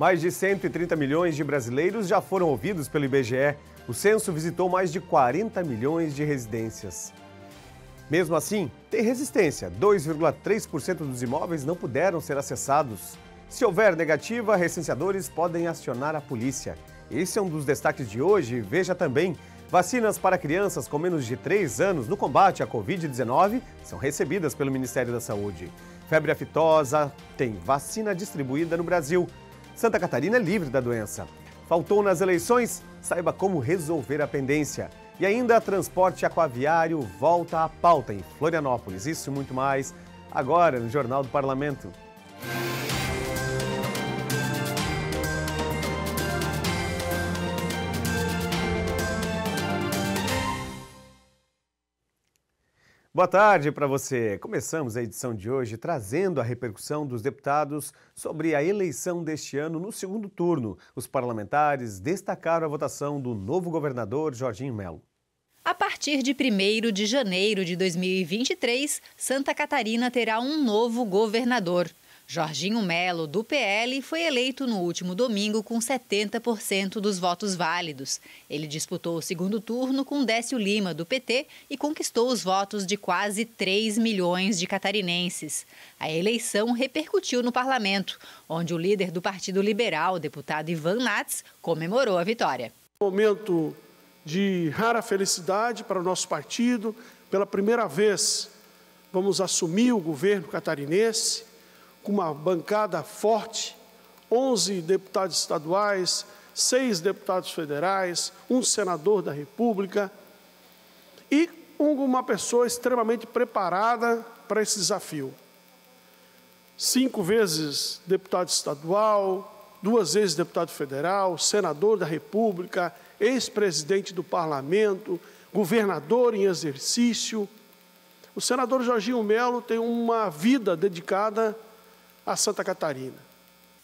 Mais de 130 milhões de brasileiros já foram ouvidos pelo IBGE. O censo visitou mais de 40 milhões de residências. Mesmo assim, tem resistência. 2,3% dos imóveis não puderam ser acessados. Se houver negativa, recenseadores podem acionar a polícia. Esse é um dos destaques de hoje. Veja também: vacinas para crianças com menos de 3 anos no combate à Covid-19 são recebidas pelo Ministério da Saúde. Febre aftosa tem vacina distribuída no Brasil. Santa Catarina é livre da doença. Faltou nas eleições? Saiba como resolver a pendência. E ainda, transporte aquaviário volta à pauta em Florianópolis. Isso e muito mais agora no Jornal do Parlamento. Boa tarde para você. Começamos a edição de hoje trazendo a repercussão dos deputados sobre a eleição deste ano no segundo turno. Os parlamentares destacaram a votação do novo governador Jorginho Melo. A partir de 1 de janeiro de 2023, Santa Catarina terá um novo governador. Jorginho Melo, do PL, foi eleito no último domingo com 70% dos votos válidos. Ele disputou o segundo turno com Décio Lima, do PT, e conquistou os votos de quase 3 milhões de catarinenses. A eleição repercutiu no parlamento, onde o líder do Partido Liberal, deputado Ivan Nats, comemorou a vitória. Momento de rara felicidade para o nosso partido. Pela primeira vez, vamos assumir o governo catarinense com uma bancada forte, 11 deputados estaduais, seis deputados federais, um senador da República e uma pessoa extremamente preparada para esse desafio. Cinco vezes deputado estadual, duas vezes deputado federal, senador da República, ex-presidente do parlamento, governador em exercício. O senador Jorginho Melo tem uma vida dedicada a Santa Catarina.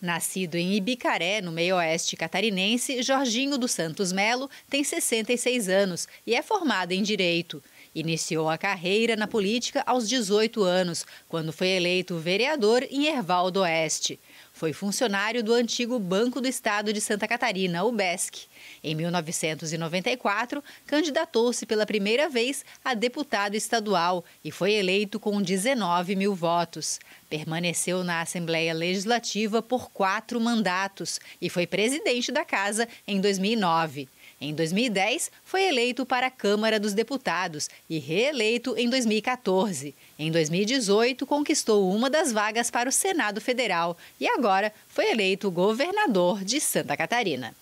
Nascido em Ibicaré, no meio-oeste catarinense, Jorginho dos Santos Melo tem 66 anos e é formado em Direito. Iniciou a carreira na política aos 18 anos, quando foi eleito vereador em Ervaldo Oeste. Foi funcionário do antigo Banco do Estado de Santa Catarina, o BESC. Em 1994, candidatou-se pela primeira vez a deputado estadual e foi eleito com 19 mil votos. Permaneceu na Assembleia Legislativa por quatro mandatos e foi presidente da Casa em 2009. Em 2010, foi eleito para a Câmara dos Deputados e reeleito em 2014. Em 2018, conquistou uma das vagas para o Senado Federal e agora foi eleito governador de Santa Catarina.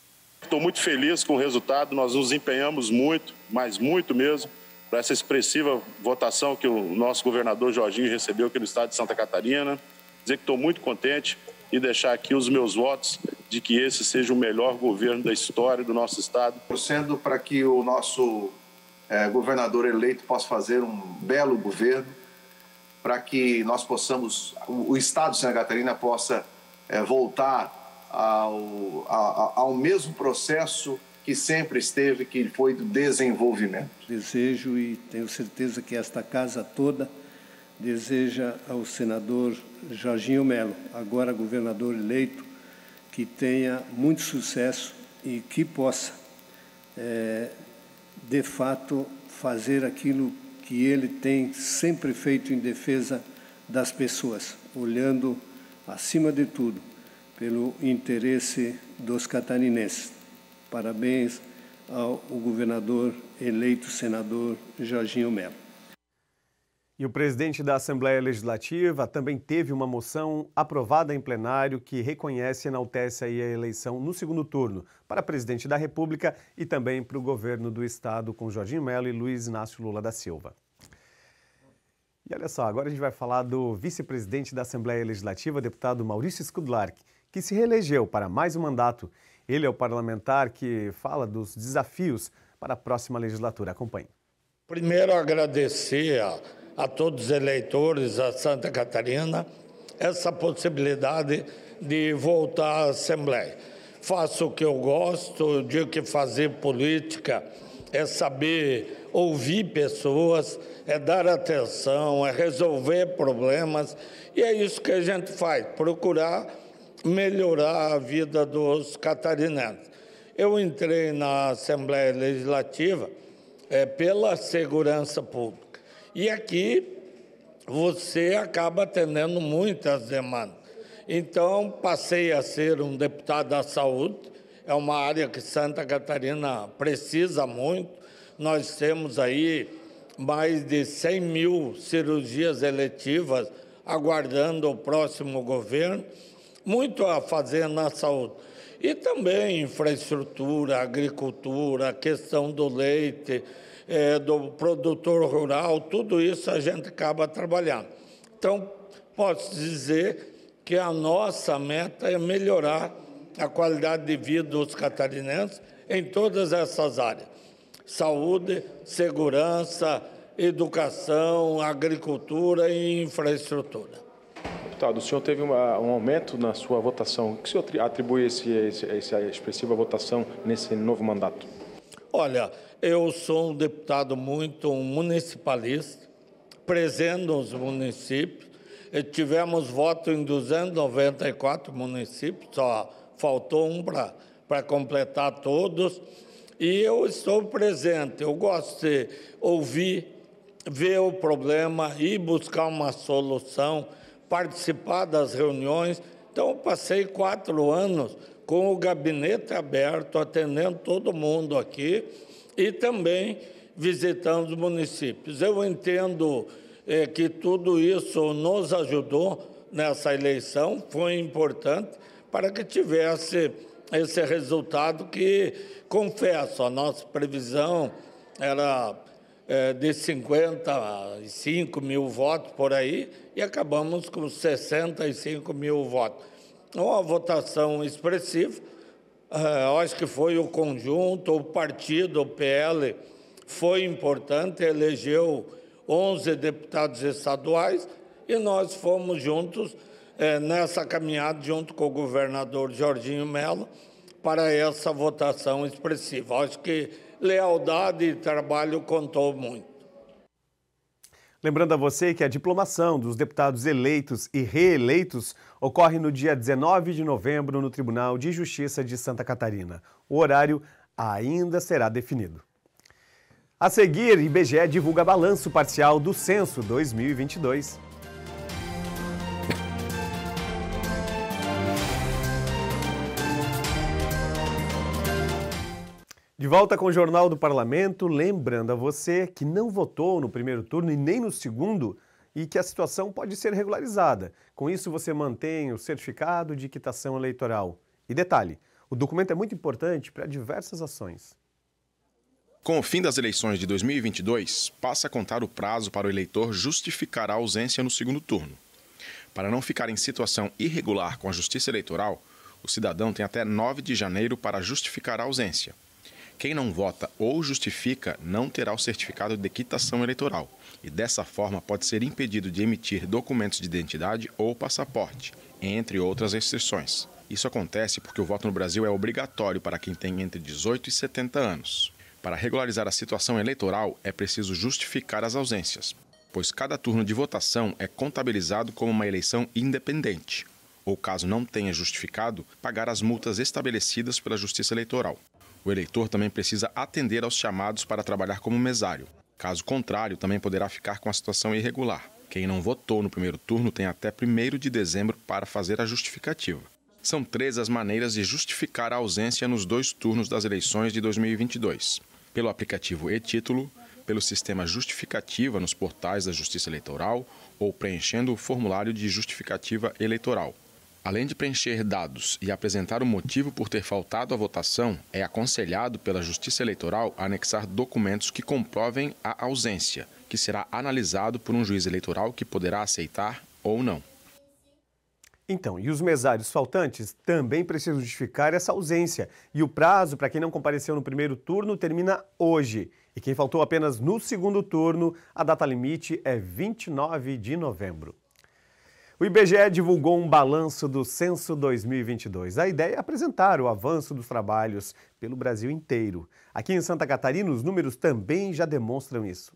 Estou muito feliz com o resultado, nós nos empenhamos muito, mas muito mesmo, para essa expressiva votação que o nosso governador Jorginho recebeu aqui no estado de Santa Catarina. Dizer que estou muito contente, e deixar aqui os meus votos de que esse seja o melhor governo da história do nosso Estado. Torcendo para que o nosso é, governador eleito possa fazer um belo governo, para que nós possamos, o, Estado de Santa Catarina possa é, voltar ao, a, ao mesmo processo que sempre esteve, que foi do desenvolvimento. Desejo e tenho certeza que esta casa toda deseja ao senador Jorginho Melo, agora governador eleito, que tenha muito sucesso e que possa, é, de fato, fazer aquilo que ele tem sempre feito em defesa das pessoas, olhando, acima de tudo, pelo interesse dos catarinenses. Parabéns ao governador eleito, senador Jorginho Melo. E o presidente da Assembleia Legislativa também teve uma moção aprovada em plenário que reconhece e enaltece a eleição no segundo turno para presidente da República e também para o governo do Estado com Jorginho Melo e Luiz Inácio Lula da Silva. E olha só, agora a gente vai falar do vice-presidente da Assembleia Legislativa, deputado Maurício Skudlark, que se reelegeu para mais um mandato. Ele é o parlamentar que fala dos desafios para a próxima legislatura. Acompanhe. Primeiro, agradecer a a todos os eleitores da Santa Catarina essa possibilidade de voltar à Assembleia. Faço o que eu gosto, digo que fazer política é saber ouvir pessoas, é dar atenção, é resolver problemas, e é isso que a gente faz, procurar melhorar a vida dos catarinenses. Eu entrei na Assembleia Legislativa é, pela segurança pública e aqui você acaba atendendo muitas demandas. Então, passei a ser um deputado da saúde, é uma área que Santa Catarina precisa muito. Nós temos aí mais de 100 mil cirurgias eletivas aguardando o próximo governo. Muito a fazer na saúde. E também infraestrutura, agricultura, questão do leite é, do produtor rural, tudo isso a gente acaba trabalhando. Então, posso dizer que a nossa meta é melhorar a qualidade de vida dos catarinenses em todas essas áreas: saúde, segurança, educação, agricultura e infraestrutura. Deputado, o senhor teve uma, um aumento na sua votação. O que o senhor atribui a essa expressiva votação nesse novo mandato? Olha, eu sou um deputado muito municipalista, presendo os municípios. Tivemos voto em 294 municípios, só faltou um para completar todos. E eu estou presente, eu gosto de ouvir, ver o problema e buscar uma solução, participar das reuniões. Então, eu passei quatro anos com o gabinete aberto, atendendo todo mundo aqui e também visitando os municípios. Eu entendo é, que tudo isso nos ajudou nessa eleição, foi importante para que tivesse esse resultado que, confesso, a nossa previsão era é, de 55 mil votos por aí e acabamos com 65 mil votos uma votação expressiva. Eh, acho que foi o conjunto, o partido, o PL, foi importante, elegeu 11 deputados estaduais e nós fomos juntos eh, nessa caminhada, junto com o governador Jorginho Melo, para essa votação expressiva. Acho que lealdade e trabalho contou muito. Lembrando a você que a diplomação dos deputados eleitos e reeleitos ocorre no dia 19 de novembro no Tribunal de Justiça de Santa Catarina. O horário ainda será definido. A seguir, IBGE divulga balanço parcial do censo 2022. De volta com o Jornal do Parlamento, lembrando a você que não votou no primeiro turno e nem no segundo e que a situação pode ser regularizada. Com isso, você mantém o certificado de quitação eleitoral. E detalhe: o documento é muito importante para diversas ações. Com o fim das eleições de 2022, passa a contar o prazo para o eleitor justificar a ausência no segundo turno. Para não ficar em situação irregular com a Justiça Eleitoral, o cidadão tem até 9 de janeiro para justificar a ausência. Quem não vota ou justifica não terá o certificado de quitação eleitoral e, dessa forma, pode ser impedido de emitir documentos de identidade ou passaporte, entre outras restrições. Isso acontece porque o voto no Brasil é obrigatório para quem tem entre 18 e 70 anos. Para regularizar a situação eleitoral, é preciso justificar as ausências, pois cada turno de votação é contabilizado como uma eleição independente, ou caso não tenha justificado, pagar as multas estabelecidas pela Justiça Eleitoral. O eleitor também precisa atender aos chamados para trabalhar como mesário. Caso contrário, também poderá ficar com a situação irregular. Quem não votou no primeiro turno tem até 1 de dezembro para fazer a justificativa. São três as maneiras de justificar a ausência nos dois turnos das eleições de 2022. Pelo aplicativo e-título, pelo sistema justificativa nos portais da Justiça Eleitoral ou preenchendo o formulário de justificativa eleitoral. Além de preencher dados e apresentar o motivo por ter faltado à votação, é aconselhado pela Justiça Eleitoral anexar documentos que comprovem a ausência, que será analisado por um juiz eleitoral que poderá aceitar ou não. Então, e os mesários faltantes também precisam justificar essa ausência. E o prazo para quem não compareceu no primeiro turno termina hoje. E quem faltou apenas no segundo turno, a data limite é 29 de novembro. O IBGE divulgou um balanço do Censo 2022. A ideia é apresentar o avanço dos trabalhos pelo Brasil inteiro. Aqui em Santa Catarina, os números também já demonstram isso.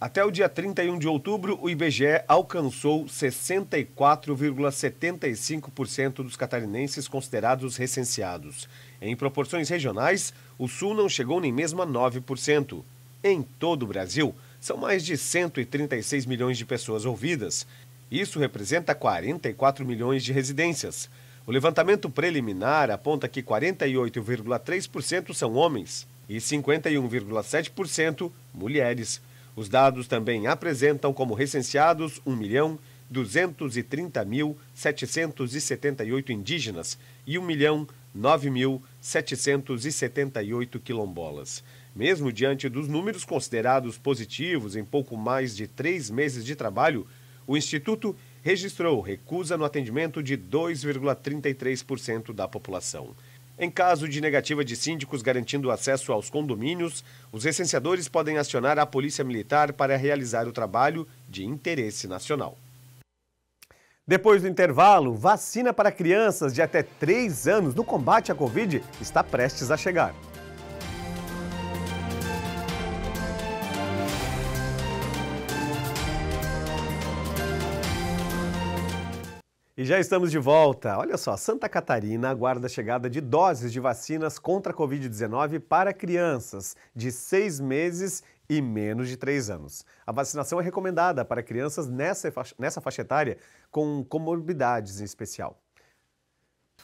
Até o dia 31 de outubro, o IBGE alcançou 64,75% dos catarinenses considerados recenseados. Em proporções regionais, o Sul não chegou nem mesmo a 9%. Em todo o Brasil, são mais de 136 milhões de pessoas ouvidas, isso representa 44 milhões de residências. O levantamento preliminar aponta que 48,3% são homens e 51,7% mulheres. Os dados também apresentam como recenseados 1 milhão 230.778 indígenas e 1 milhão 9.778 quilombolas. Mesmo diante dos números considerados positivos em pouco mais de três meses de trabalho, o Instituto registrou recusa no atendimento de 2,33% da população. Em caso de negativa de síndicos garantindo acesso aos condomínios, os recenseadores podem acionar a Polícia Militar para realizar o trabalho de interesse nacional. Depois do intervalo, vacina para crianças de até 3 anos no combate à Covid está prestes a chegar. E já estamos de volta. Olha só, Santa Catarina aguarda a chegada de doses de vacinas contra a Covid-19 para crianças de seis meses e menos de três anos. A vacinação é recomendada para crianças nessa faixa, nessa faixa etária com comorbidades em especial.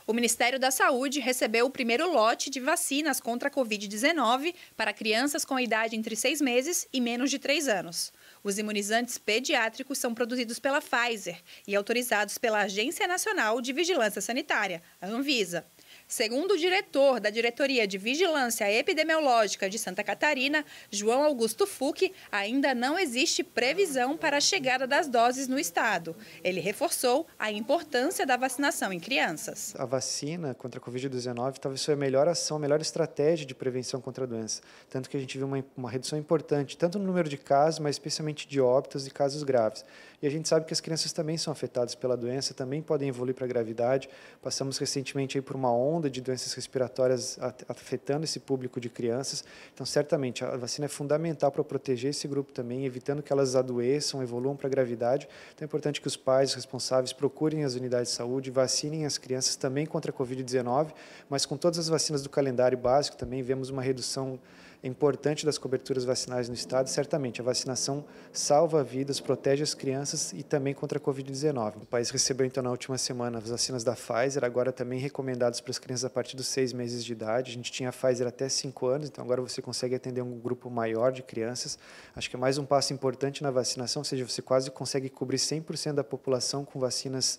O Ministério da Saúde recebeu o primeiro lote de vacinas contra a Covid-19 para crianças com idade entre seis meses e menos de três anos. Os imunizantes pediátricos são produzidos pela Pfizer e autorizados pela Agência Nacional de Vigilância Sanitária, a Anvisa. Segundo o diretor da Diretoria de Vigilância Epidemiológica de Santa Catarina, João Augusto Fuque, ainda não existe previsão para a chegada das doses no estado. Ele reforçou a importância da vacinação em crianças. A vacina contra a Covid-19 talvez seja a melhor ação, a melhor estratégia de prevenção contra a doença. Tanto que a gente viu uma, uma redução importante, tanto no número de casos, mas especialmente de óbitos e casos graves. E a gente sabe que as crianças também são afetadas pela doença, também podem evoluir para a gravidade. Passamos recentemente por uma onda de doenças respiratórias afetando esse público de crianças. Então, certamente, a vacina é fundamental para proteger esse grupo também, evitando que elas adoeçam, evoluam para a gravidade. Então, é importante que os pais, responsáveis, procurem as unidades de saúde, vacinem as crianças também contra a Covid-19, mas com todas as vacinas do calendário básico também vemos uma redução importante das coberturas vacinais no Estado, certamente. A vacinação salva vidas, protege as crianças e também contra a Covid-19. O país recebeu, então, na última semana, as vacinas da Pfizer, agora também recomendadas para as crianças a partir dos seis meses de idade. A gente tinha a Pfizer até cinco anos, então agora você consegue atender um grupo maior de crianças. Acho que é mais um passo importante na vacinação, ou seja, você quase consegue cobrir 100% da população com vacinas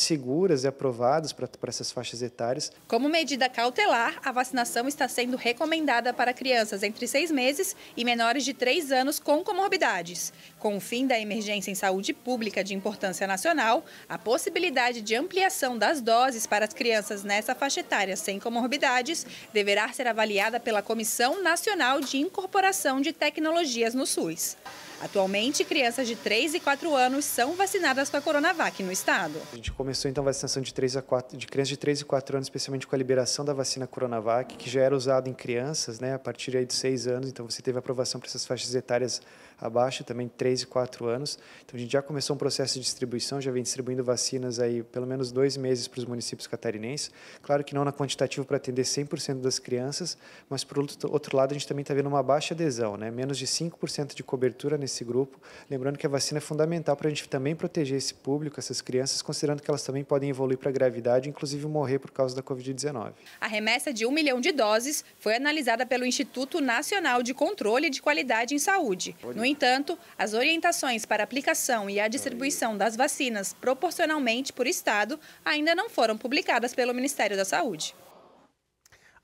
seguras e aprovadas para essas faixas etárias. Como medida cautelar, a vacinação está sendo recomendada para crianças entre seis meses e menores de três anos com comorbidades. Com o fim da emergência em saúde pública de importância nacional, a possibilidade de ampliação das doses para as crianças nessa faixa etária sem comorbidades deverá ser avaliada pela Comissão Nacional de Incorporação de Tecnologias no SUS. Atualmente, crianças de 3 e 4 anos são vacinadas com a Coronavac no estado. A gente começou então a vacinação de, 3 a 4, de crianças de 3 e 4 anos, especialmente com a liberação da vacina Coronavac, que já era usada em crianças né, a partir aí de 6 anos, então você teve aprovação para essas faixas etárias abaixo, também 3 e 4 anos. Então a gente já começou um processo de distribuição, já vem distribuindo vacinas aí pelo menos dois meses para os municípios catarinenses. Claro que não na quantitativa para atender 100% das crianças, mas por outro lado a gente também está vendo uma baixa adesão, né? menos de 5% de cobertura nesse grupo. Lembrando que a vacina é fundamental para a gente também proteger esse público, essas crianças, considerando que elas também podem evoluir para gravidade, inclusive morrer por causa da Covid-19. A remessa de um milhão de doses foi analisada pelo Instituto Nacional de Controle de Qualidade em Saúde. No entanto, as orientações para aplicação e a distribuição das vacinas proporcionalmente por estado ainda não foram publicadas pelo Ministério da Saúde.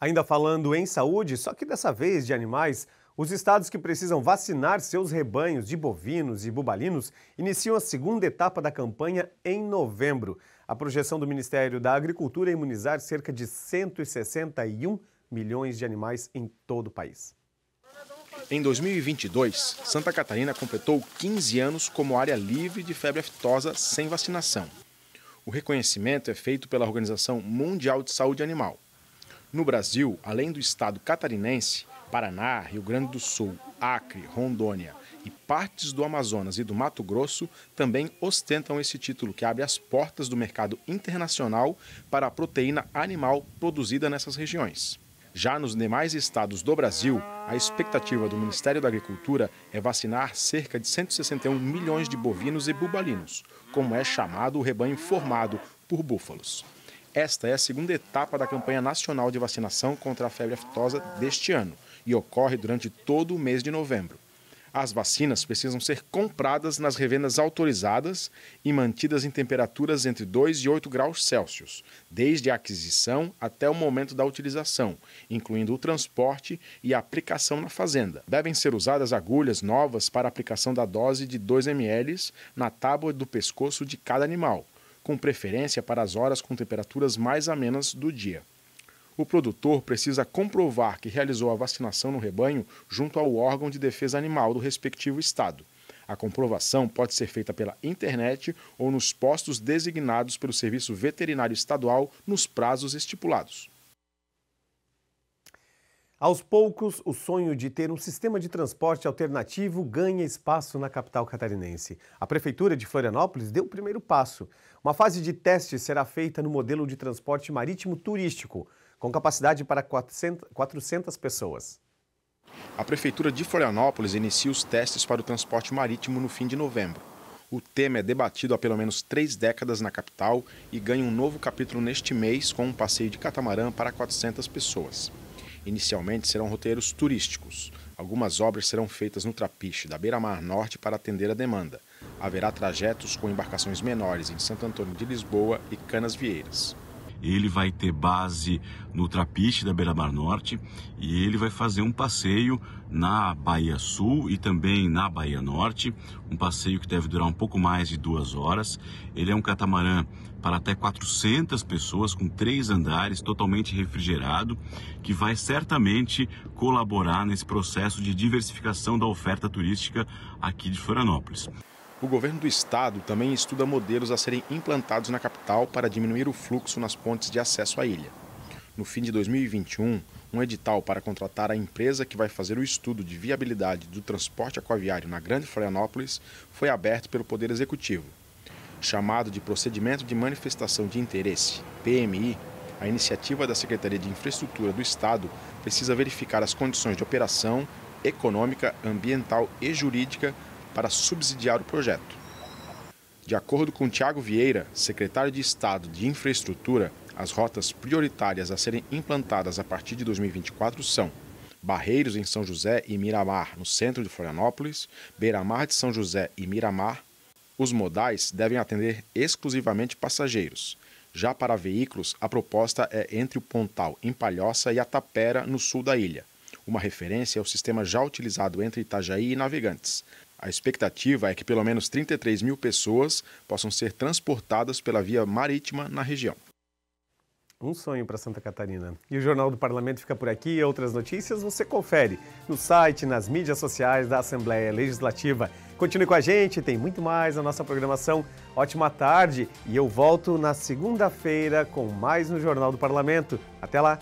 Ainda falando em saúde, só que dessa vez de animais, os estados que precisam vacinar seus rebanhos de bovinos e bubalinos iniciam a segunda etapa da campanha em novembro. A projeção do Ministério da Agricultura é imunizar cerca de 161 milhões de animais em todo o país. Em 2022, Santa Catarina completou 15 anos como área livre de febre aftosa sem vacinação. O reconhecimento é feito pela Organização Mundial de Saúde Animal. No Brasil, além do estado catarinense, Paraná, Rio Grande do Sul, Acre, Rondônia e partes do Amazonas e do Mato Grosso também ostentam esse título que abre as portas do mercado internacional para a proteína animal produzida nessas regiões. Já nos demais estados do Brasil, a expectativa do Ministério da Agricultura é vacinar cerca de 161 milhões de bovinos e bubalinos, como é chamado o rebanho formado por búfalos. Esta é a segunda etapa da campanha nacional de vacinação contra a febre aftosa deste ano e ocorre durante todo o mês de novembro. As vacinas precisam ser compradas nas revendas autorizadas e mantidas em temperaturas entre 2 e 8 graus Celsius, desde a aquisição até o momento da utilização, incluindo o transporte e a aplicação na fazenda. Devem ser usadas agulhas novas para aplicação da dose de 2 ml na tábua do pescoço de cada animal, com preferência para as horas com temperaturas mais amenas do dia o produtor precisa comprovar que realizou a vacinação no rebanho junto ao órgão de defesa animal do respectivo estado. A comprovação pode ser feita pela internet ou nos postos designados pelo Serviço Veterinário Estadual nos prazos estipulados. Aos poucos, o sonho de ter um sistema de transporte alternativo ganha espaço na capital catarinense. A Prefeitura de Florianópolis deu o primeiro passo. Uma fase de teste será feita no modelo de transporte marítimo turístico com capacidade para 400, 400 pessoas. A Prefeitura de Florianópolis inicia os testes para o transporte marítimo no fim de novembro. O tema é debatido há pelo menos três décadas na capital e ganha um novo capítulo neste mês com um passeio de catamarã para 400 pessoas. Inicialmente serão roteiros turísticos. Algumas obras serão feitas no Trapiche, da Beira-Mar Norte, para atender a demanda. Haverá trajetos com embarcações menores em Santo Antônio de Lisboa e Canas Vieiras ele vai ter base no Trapiche da Beira Mar Norte e ele vai fazer um passeio na Bahia Sul e também na Bahia Norte, um passeio que deve durar um pouco mais de duas horas. Ele é um catamarã para até 400 pessoas, com três andares, totalmente refrigerado, que vai certamente colaborar nesse processo de diversificação da oferta turística aqui de Florianópolis. O governo do estado também estuda modelos a serem implantados na capital para diminuir o fluxo nas pontes de acesso à ilha. No fim de 2021, um edital para contratar a empresa que vai fazer o estudo de viabilidade do transporte aquaviário na Grande Florianópolis foi aberto pelo Poder Executivo. Chamado de Procedimento de Manifestação de Interesse, PMI, a iniciativa da Secretaria de Infraestrutura do Estado precisa verificar as condições de operação econômica, ambiental e jurídica para subsidiar o projeto. De acordo com Tiago Vieira, secretário de Estado de Infraestrutura, as rotas prioritárias a serem implantadas a partir de 2024 são Barreiros em São José e Miramar, no centro de Florianópolis, Beiramar de São José e Miramar. Os modais devem atender exclusivamente passageiros. Já para veículos, a proposta é entre o Pontal, em Palhoça, e a Tapera, no sul da ilha. Uma referência ao é sistema já utilizado entre Itajaí e Navegantes, a expectativa é que pelo menos 33 mil pessoas possam ser transportadas pela via marítima na região. Um sonho para Santa Catarina. E o Jornal do Parlamento fica por aqui. Outras notícias você confere no site, nas mídias sociais da Assembleia Legislativa. Continue com a gente, tem muito mais na nossa programação. Ótima tarde e eu volto na segunda-feira com mais no Jornal do Parlamento. Até lá!